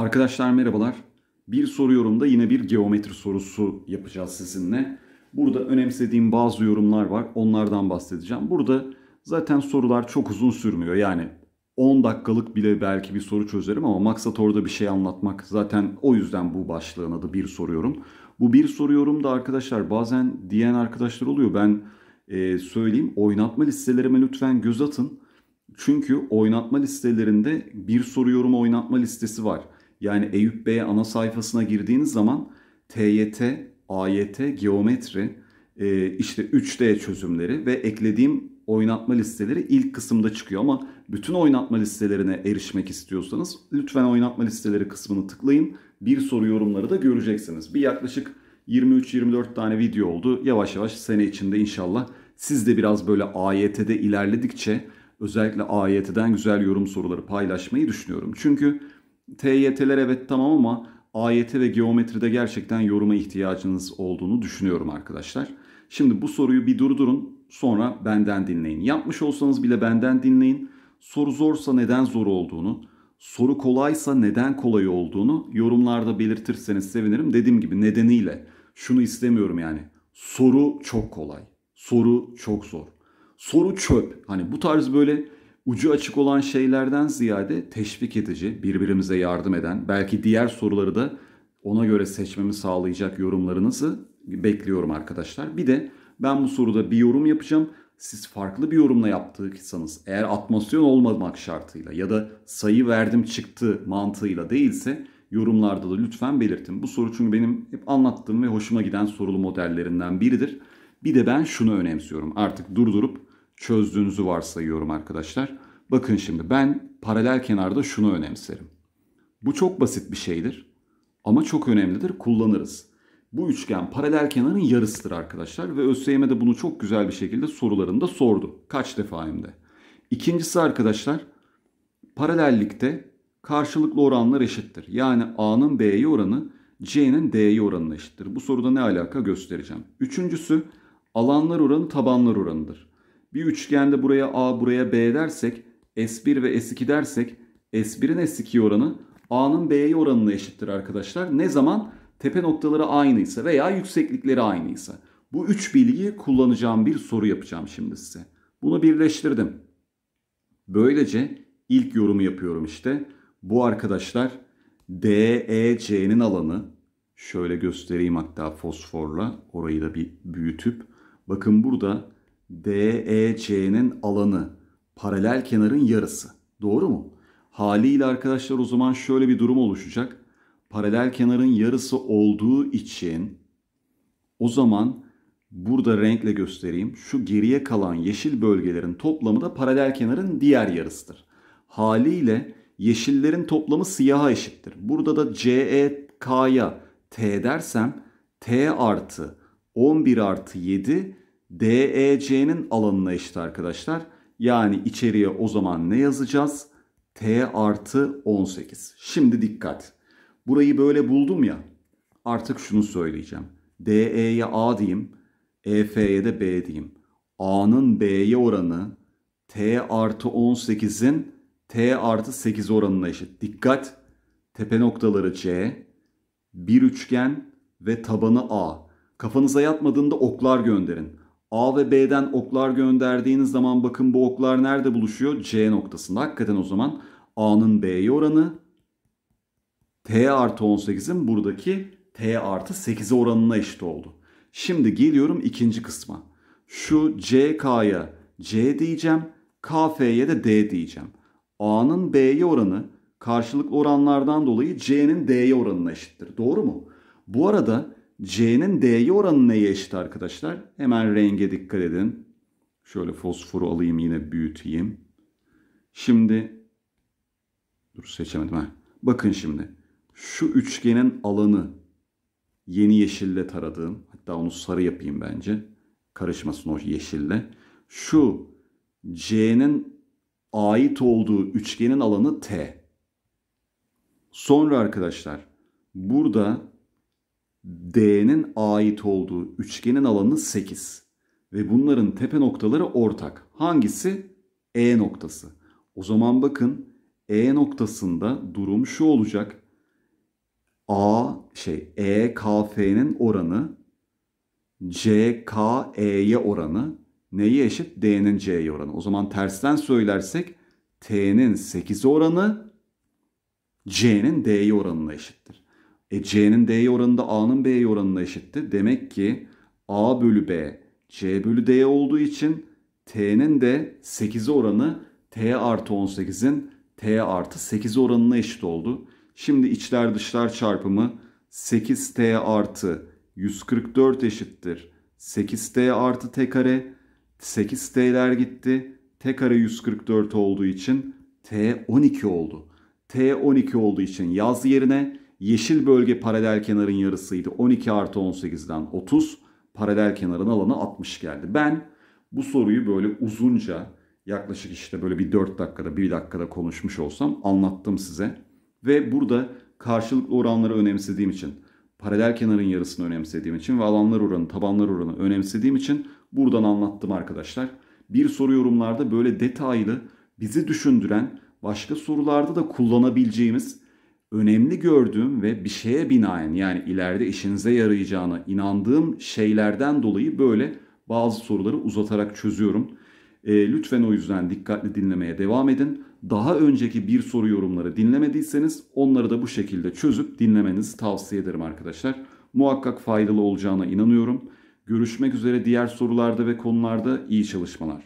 Arkadaşlar merhabalar. Bir soru yorumda yine bir geometri sorusu yapacağız sizinle. Burada önemsediğim bazı yorumlar var. Onlardan bahsedeceğim. Burada zaten sorular çok uzun sürmüyor. Yani 10 dakikalık bile belki bir soru çözerim ama maksat orada bir şey anlatmak. Zaten o yüzden bu başlığın adı bir soruyorum. Bu bir soruyorum da arkadaşlar bazen diyen arkadaşlar oluyor. Ben e, söyleyeyim oynatma listelerime lütfen göz atın. Çünkü oynatma listelerinde bir soru yorum oynatma listesi var. Yani Eyüp Bey ana sayfasına girdiğiniz zaman TYT, AYT, geometri, e, işte 3D çözümleri ve eklediğim oynatma listeleri ilk kısımda çıkıyor ama bütün oynatma listelerine erişmek istiyorsanız lütfen oynatma listeleri kısmını tıklayın. Bir soru yorumları da göreceksiniz. Bir yaklaşık 23-24 tane video oldu. Yavaş yavaş sene içinde inşallah siz de biraz böyle AYT'de ilerledikçe özellikle AYT'den güzel yorum soruları paylaşmayı düşünüyorum. Çünkü TYT'ler evet tamam ama AYT ve geometride gerçekten yoruma ihtiyacınız olduğunu düşünüyorum arkadaşlar. Şimdi bu soruyu bir durdurun sonra benden dinleyin. Yapmış olsanız bile benden dinleyin. Soru zorsa neden zor olduğunu, soru kolaysa neden kolay olduğunu yorumlarda belirtirseniz sevinirim. Dediğim gibi nedeniyle şunu istemiyorum yani. Soru çok kolay. Soru çok zor. Soru çöp. Hani bu tarz böyle ucu açık olan şeylerden ziyade teşvik edici, birbirimize yardım eden, belki diğer soruları da ona göre seçmemi sağlayacak yorumlarınızı bekliyorum arkadaşlar. Bir de ben bu soruda bir yorum yapacağım. Siz farklı bir yorumla yaptıysanız eğer atmosfer olmamak şartıyla ya da sayı verdim çıktı mantığıyla değilse yorumlarda da lütfen belirtin. Bu soru çünkü benim hep anlattığım ve hoşuma giden sorulu modellerinden biridir. Bir de ben şunu önemsiyorum artık durdurup çözdüğünüzü varsayıyorum arkadaşlar. Bakın şimdi ben paralel kenarda şunu önemserim. Bu çok basit bir şeydir ama çok önemlidir kullanırız. Bu üçgen paralel kenarın yarısıdır arkadaşlar ve ÖSYM de bunu çok güzel bir şekilde sorularında sordu. Kaç defa hem de. İkincisi arkadaşlar paralellikte karşılıklı oranlar eşittir. Yani A'nın B'ye oranı C'nin D'ye oranına eşittir. Bu soruda ne alaka göstereceğim. Üçüncüsü alanlar oranı tabanlar oranıdır. Bir üçgende buraya A buraya B dersek S1 ve S2 dersek S1'in S2 oranı A'nın B'ye oranına eşittir arkadaşlar. Ne zaman tepe noktaları aynıysa veya yükseklikleri aynıysa. Bu üç bilgiyi kullanacağım bir soru yapacağım şimdi size. Bunu birleştirdim. Böylece ilk yorumu yapıyorum işte. Bu arkadaşlar DEC'nin alanı şöyle göstereyim hatta fosforla orayı da bir büyütüp bakın burada DEC'nin alanı paralel kenarın yarısı. Doğru mu? Haliyle arkadaşlar o zaman şöyle bir durum oluşacak. Paralel kenarın yarısı olduğu için o zaman burada renkle göstereyim. Şu geriye kalan yeşil bölgelerin toplamı da paralel kenarın diğer yarısıdır. Haliyle yeşillerin toplamı siyaha eşittir. Burada da CEK'ya T dersem T artı 11 artı 7 DEC'nin alanına eşit arkadaşlar. Yani içeriye o zaman ne yazacağız? T artı 18. Şimdi dikkat. Burayı böyle buldum ya. Artık şunu söyleyeceğim. DE'ye A diyeyim. EF'ye de B diyeyim. A'nın B'ye oranı T artı 18'in T artı 8 oranına eşit. Dikkat. Tepe noktaları C. Bir üçgen ve tabanı A. Kafanıza yatmadığında oklar gönderin. A ve B'den oklar gönderdiğiniz zaman bakın bu oklar nerede buluşuyor? C noktasında. Hakikaten o zaman A'nın B'ye oranı T artı 18'in buradaki T artı 8'e oranına eşit oldu. Şimdi geliyorum ikinci kısma. Şu CK'ya C diyeceğim. KF'ye de D diyeceğim. A'nın B'ye oranı karşılıklı oranlardan dolayı C'nin D'ye oranına eşittir. Doğru mu? Bu arada C'nin D'ye oranı neye eşit arkadaşlar? Hemen renge dikkat edin. Şöyle fosforu alayım yine büyüteyim. Şimdi dur seçemedim ha. Bakın şimdi şu üçgenin alanı yeni yeşille taradığım hatta onu sarı yapayım bence. Karışmasın o yeşille. Şu C'nin ait olduğu üçgenin alanı T. Sonra arkadaşlar burada D'nin ait olduğu üçgenin alanı 8 ve bunların tepe noktaları ortak. Hangisi? E noktası. O zaman bakın E noktasında durum şu olacak. A şey EKF'nin oranı CKE'ye oranı neyi eşit? D'nin C'ye oranı. O zaman tersten söylersek T'nin 8'e oranı C'nin D'ye oranına eşittir. E C'nin D'ye oranı da A'nın B'ye oranına eşitti. Demek ki A bölü B C bölü D'ye olduğu için T'nin de 8'e oranı T artı 18'in T artı 8 oranına eşit oldu. Şimdi içler dışlar çarpımı 8T artı 144 eşittir. 8T artı T kare 8T'ler gitti. T kare 144 olduğu için T 12 oldu. T 12 olduğu için yaz yerine Yeşil bölge paralel kenarın yarısıydı. 12 artı 18'den 30. Paralel kenarın alanı 60 geldi. Ben bu soruyu böyle uzunca yaklaşık işte böyle bir 4 dakikada 1 dakikada konuşmuş olsam anlattım size. Ve burada karşılıklı oranları önemsediğim için paralel kenarın yarısını önemsediğim için ve alanlar oranı, tabanlar oranı önemsediğim için buradan anlattım arkadaşlar. Bir soru yorumlarda böyle detaylı bizi düşündüren başka sorularda da kullanabileceğimiz önemli gördüğüm ve bir şeye binaen yani ileride işinize yarayacağına inandığım şeylerden dolayı böyle bazı soruları uzatarak çözüyorum. E, lütfen o yüzden dikkatli dinlemeye devam edin. Daha önceki bir soru yorumları dinlemediyseniz onları da bu şekilde çözüp dinlemenizi tavsiye ederim arkadaşlar. Muhakkak faydalı olacağına inanıyorum. Görüşmek üzere diğer sorularda ve konularda iyi çalışmalar.